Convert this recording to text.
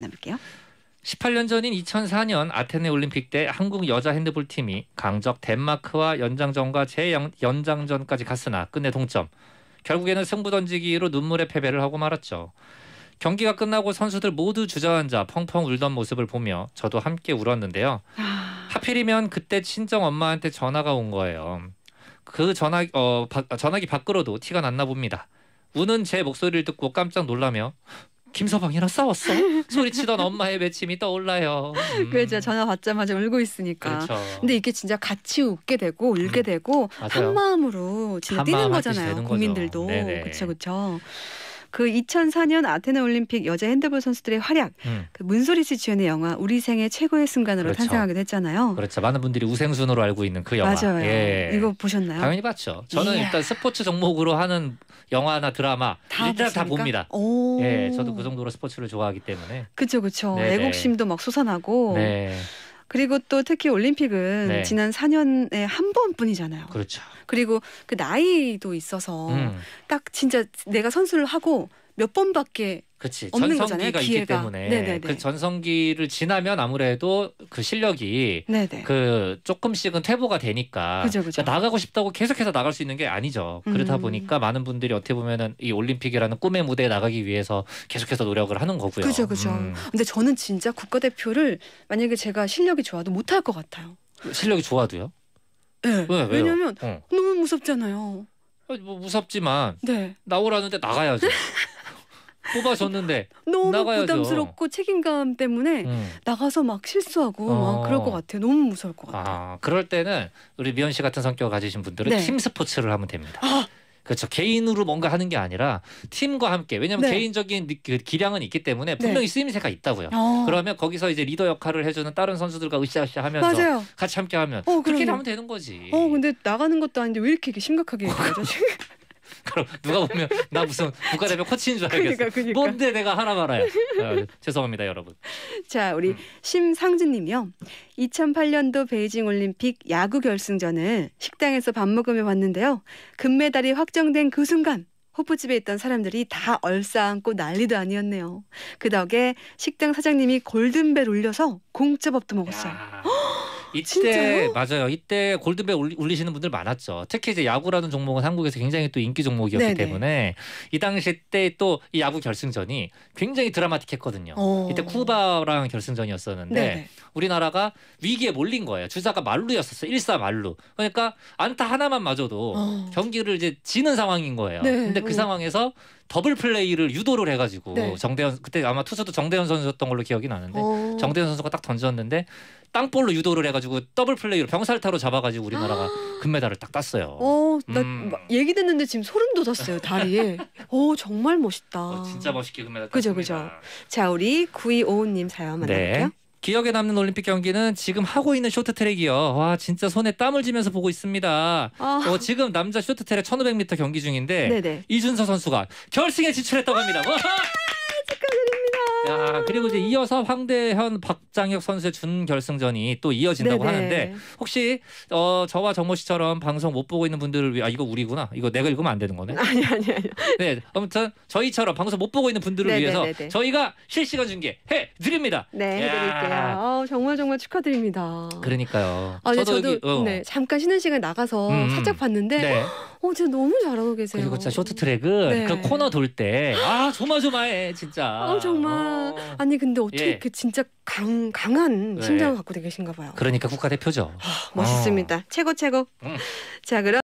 나볼게요. 18년 전인 2004년 아테네 올림픽 때 한국 여자 핸드볼 팀이 강적 덴마크와 연장전과 재연장전까지 갔으나 끝내 동점. 결국에는 승부 던지기로 눈물의 패배를 하고 말았죠. 경기가 끝나고 선수들 모두 주저앉아 펑펑 울던 모습을 보며 저도 함께 울었는데요. 아. 하필이면 그때 친정 엄마한테 전화가 온 거예요. 그 전화 어 바, 전화기 밖으로도 티가 났나 봅니다. 우는 제 목소리를 듣고 깜짝 놀라며 김서방이랑 싸웠어? 소리치던 엄마의 외침이 떠올라요. 그렇죠. 음. 그렇죠. 전화 받자마자 울고 있으니까. 그렇죠. 근데 이게 진짜 같이 웃게 되고 울게 음. 되고 한 마음으로 진짜 뛰는 거잖아요. 국민들도. 그렇죠, 그렇죠. 그 2004년 아테네 올림픽 여자 핸드볼 선수들의 활약, 음. 그 문소리 씨 주연의 영화 우리 생애 최고의 순간으로 그렇죠. 탄생하기도 했잖아요. 그렇죠. 많은 분들이 우생순으로 알고 있는 그 영화. 맞아요. 예. 이거 보셨나요? 당연히 봤죠. 저는 예. 일단 스포츠 종목으로 하는 영화나 드라마 다 일단 보십니까? 다 봅니다. 오. 예, 저도 그 정도로 스포츠를 좋아하기 때문에. 그렇죠, 그렇죠. 애국심도 막 솟아나고. 네. 그리고 또 특히 올림픽은 네. 지난 4년에 한 번뿐이잖아요. 그렇죠. 그리고 그 나이도 있어서 음. 딱 진짜 내가 선수를 하고 몇 번밖에 그렇지 전성기가 거잖아요, 있기 회가 때문에 네네네. 그 전성기를 지나면 아무래도 그 실력이 네네. 그 조금씩은 퇴보가 되니까 그죠, 그러니까 그죠. 그러니까 나가고 싶다고 계속해서 나갈 수 있는 게 아니죠. 그러다 음. 보니까 많은 분들이 어떻게 보면은 이 올림픽이라는 꿈의 무대에 나가기 위해서 계속해서 노력을 하는 거고요. 그죠, 그죠. 음. 근데 저는 진짜 국가대표를 만약에 제가 실력이 좋아도 못 할 것 같아요. 실력이 좋아도요? 네. 왜, 왜냐면 어. 너무 무섭잖아요. 뭐 무섭지만 네. 나오라는데 나가야죠. 뽑아줬는데 너무 나가야죠. 부담스럽고 책임감 때문에 음. 나가서 막 실수하고 어. 막 그럴 것 같아요. 너무 무서울 것 아, 같아요. 아, 그럴 때는 우리 미연 씨 같은 성격을 가지신 분들은 네. 팀 스포츠를 하면 됩니다. 아! 그렇죠. 개인으로 뭔가 하는 게 아니라 팀과 함께. 왜냐하면 네. 개인적인 그 기량은 있기 때문에 네. 분명히 쓰임새가 있다고요. 어. 그러면 거기서 이제 리더 역할을 해주는 다른 선수들과 으쌰으쌰 하면서 맞아요. 같이 함께 하면 어, 그렇게 하면 되는 거지. 어 근데 나가는 것도 아닌데 왜 이렇게 심각하게 얘기하죠? 그럼 누가 보면 나 무슨 국가대표 코치인 줄 그러니까, 알겠어. 그러니까, 그러니까. 뭔데 내가 하나 말아요. 아, 죄송합니다 여러분. 자 우리 음. 심상진님이요 2008년도 베이징 올림픽 야구 결승전을 식당에서 밥 먹으며 봤는데요. 금메달이 확정된 그 순간 호프집에 있던 사람들이 다 얼싸안고 난리도 아니었네요. 그 덕에 식당 사장님이 골든벨 울려서 공짜밥도 먹었어요. 이때 진 맞아요. 이때 골드벨 울리시는 분들 많았죠. 특히 이제 야구라는 종목은 한국에서 굉장히 또 인기 종목이었기 네네. 때문에 이 당시 때 또 이 야구 결승전이 굉장히 드라마틱했거든요. 오. 어. 이때 쿠바랑 결승전이었었는데 네네. 우리나라가 위기에 몰린 거예요. 주사가 말루였었어. 일사 말루. 그러니까 안타 하나만 맞아도 오. 어. 경기를 이제 지는 상황인 거예요. 네. 근데 그 오. 네. 상황에서 더블 플레이를 유도를 해가지고 네. 정대현 그때 아마 투수도 정대현 선수였던 걸로 기억이 나는데 어. 정대현 선수가 딱 던졌는데 땅볼로 유도를 해가지고 더블 플레이로 병살타로 잡아가지고 우리나라가 금메달을 딱 땄어요. 어, 나 음. 얘기 듣는데 지금 소름 돋았어요 다리에. 오 어, 정말 멋있다. 어, 진짜 멋있게 금메달 그죠, 땄습자 우리 9255님 사연 만나볼게요. 네. 기억에 남는 올림픽 경기는 지금 하고 있는 쇼트트랙이요. 와 진짜 손에 땀을 쥐면서 보고 있습니다. 아, 어, 지금 남자 쇼트트랙 1500m 경기 중인데 네네. 이준서 선수가 결승에 진출했다고 합니다. 와! 야, 아, 그리고 이제 이어서 황대현 박장혁 선수의 준결승전이 또 이어진다고 네네. 하는데 혹시 어, 저와 정모 씨처럼 방송 못 보고 있는 분들을 위해 아 이거 우리구나 이거 내가 읽으면 안 되는 거네. 아니 아니 아니. 네 아무튼 저희처럼 방송 못 보고 있는 분들을 네네, 위해서 네네. 저희가 실시간 중계 해 드립니다. 네 해드릴게요. 어, 정말 정말 축하드립니다. 그러니까요. 아, 네, 저도, 저도 여기, 어. 네, 잠깐 쉬는 시간 나가서 음. 음. 살짝 봤는데. 네. 어, 진짜 너무 잘하고 계세요. 그리고 진짜 쇼트트랙은 네. 그 코너 돌 때아 조마조마해 진짜. 어, 정말. 어. 아니 근데 어떻게 예. 이렇게 진짜 강, 강한 네. 심장을 네. 갖고 계신가 봐요. 그러니까 국가대표죠. 아, 멋있습니다. 어. 최고 최고. 음. 자 그럼.